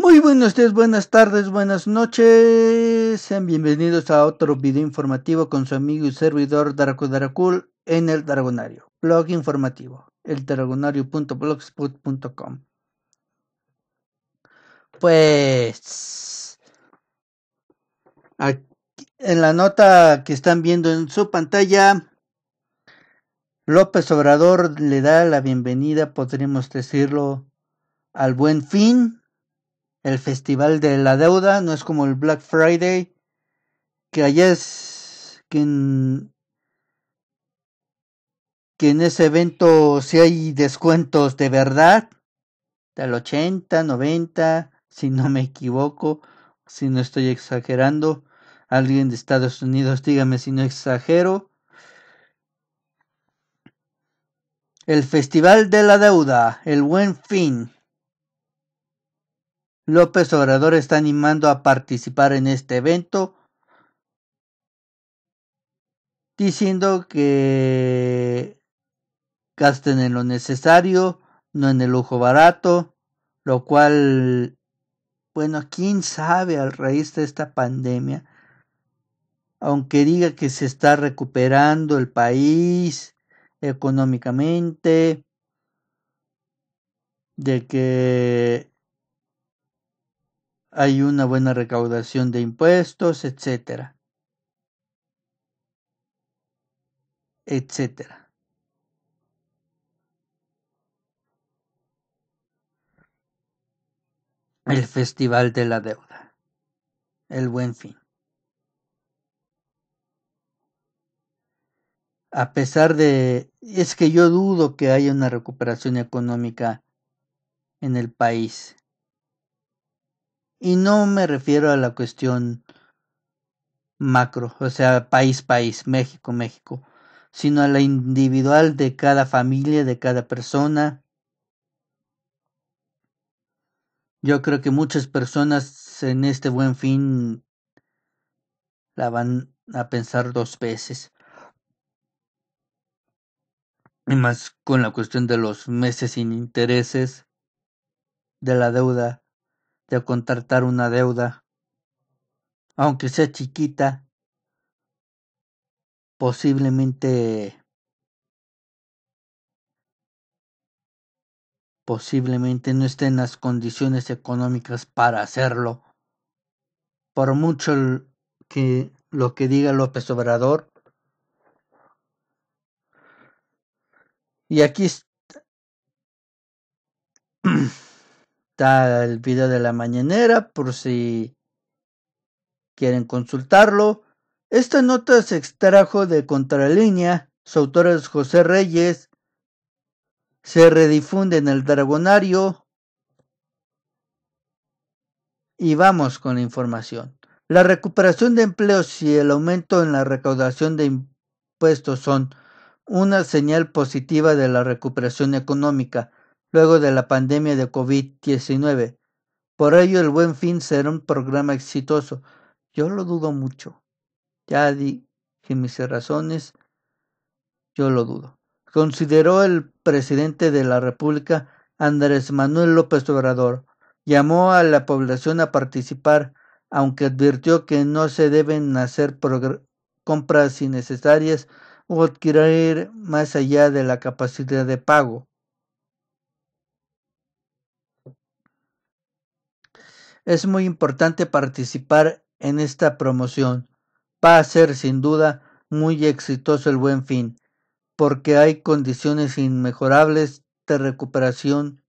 Muy buenos días, buenas tardes, buenas noches. Sean bienvenidos a otro video informativo con su amigo y servidor Draco Dracul en el Dragonario, blog informativo, el Pues en la nota que están viendo en su pantalla, López Obrador le da la bienvenida, podríamos decirlo, al buen fin el Festival de la Deuda, no es como el Black Friday, que allá es que en, que en ese evento si hay descuentos de verdad, del 80, 90, si no me equivoco, si no estoy exagerando, alguien de Estados Unidos dígame si no exagero. El Festival de la Deuda, el Buen Fin. López Obrador está animando a participar en este evento, diciendo que gasten en lo necesario, no en el lujo barato, lo cual, bueno, quién sabe al raíz de esta pandemia, aunque diga que se está recuperando el país económicamente, de que hay una buena recaudación de impuestos, etcétera. etcétera. El Festival de la Deuda. El Buen Fin. A pesar de... Es que yo dudo que haya una recuperación económica en el país. Y no me refiero a la cuestión macro, o sea, país, país, México, México, sino a la individual de cada familia, de cada persona. Yo creo que muchas personas en este buen fin la van a pensar dos veces. Y más con la cuestión de los meses sin intereses, de la deuda de contratar una deuda, aunque sea chiquita, posiblemente posiblemente no esté en las condiciones económicas para hacerlo. Por mucho que lo que diga López Obrador, y aquí está está el video de la mañanera por si quieren consultarlo. Esta nota se extrajo de Contralínea, su autor es José Reyes, se redifunde en el Dragonario y vamos con la información. La recuperación de empleos y el aumento en la recaudación de impuestos son una señal positiva de la recuperación económica luego de la pandemia de COVID-19. Por ello, el Buen Fin será un programa exitoso. Yo lo dudo mucho. Ya dije mis razones. Yo lo dudo. Consideró el presidente de la República, Andrés Manuel López Obrador. Llamó a la población a participar, aunque advirtió que no se deben hacer compras innecesarias o adquirir más allá de la capacidad de pago. Es muy importante participar en esta promoción. Va a ser sin duda muy exitoso el buen fin, porque hay condiciones inmejorables de recuperación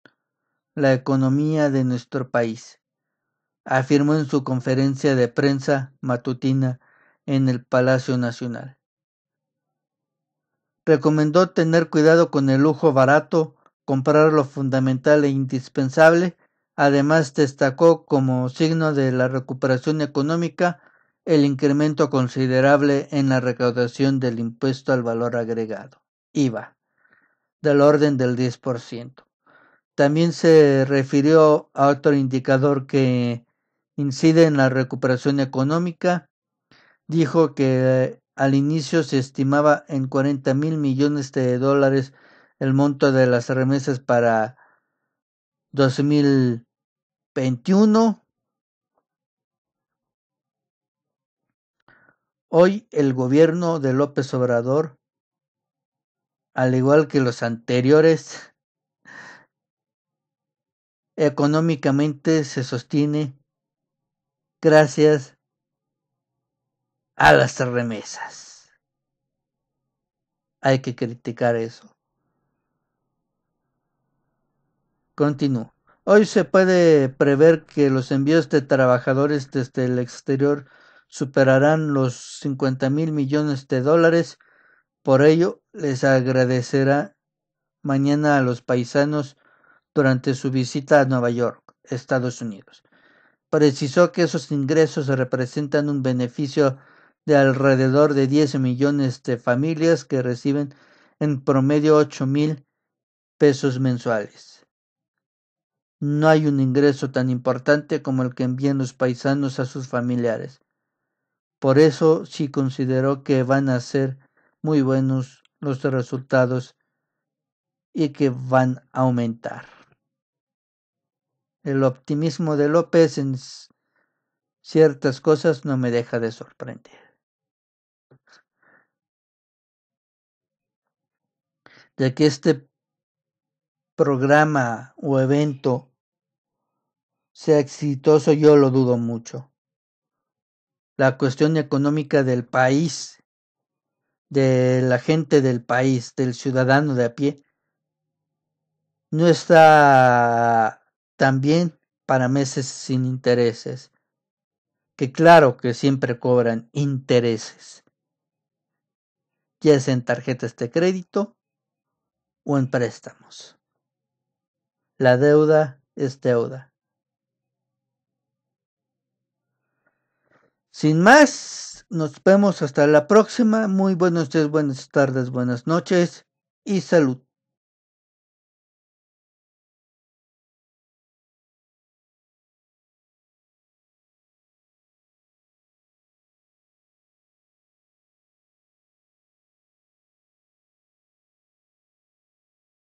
la economía de nuestro país, afirmó en su conferencia de prensa matutina en el Palacio Nacional. Recomendó tener cuidado con el lujo barato, comprar lo fundamental e indispensable Además destacó como signo de la recuperación económica el incremento considerable en la recaudación del impuesto al valor agregado, IVA, del orden del 10%. También se refirió a otro indicador que incide en la recuperación económica. Dijo que eh, al inicio se estimaba en 40 mil millones de dólares el monto de las remesas para 2000 Hoy el gobierno de López Obrador, al igual que los anteriores, económicamente se sostiene gracias a las remesas. Hay que criticar eso. Continúo. Hoy se puede prever que los envíos de trabajadores desde el exterior superarán los 50 mil millones de dólares. Por ello, les agradecerá mañana a los paisanos durante su visita a Nueva York, Estados Unidos. Precisó que esos ingresos representan un beneficio de alrededor de 10 millones de familias que reciben en promedio 8 mil pesos mensuales. No hay un ingreso tan importante como el que envían los paisanos a sus familiares. Por eso sí considero que van a ser muy buenos los resultados y que van a aumentar. El optimismo de López en ciertas cosas no me deja de sorprender. Ya que este programa o evento sea exitoso yo lo dudo mucho. La cuestión económica del país, de la gente del país, del ciudadano de a pie, no está tan bien para meses sin intereses, que claro que siempre cobran intereses, ya sea en tarjetas de crédito o en préstamos. La deuda es deuda Sin más, nos vemos hasta la próxima. Muy buenos días, buenas tardes, buenas noches y salud.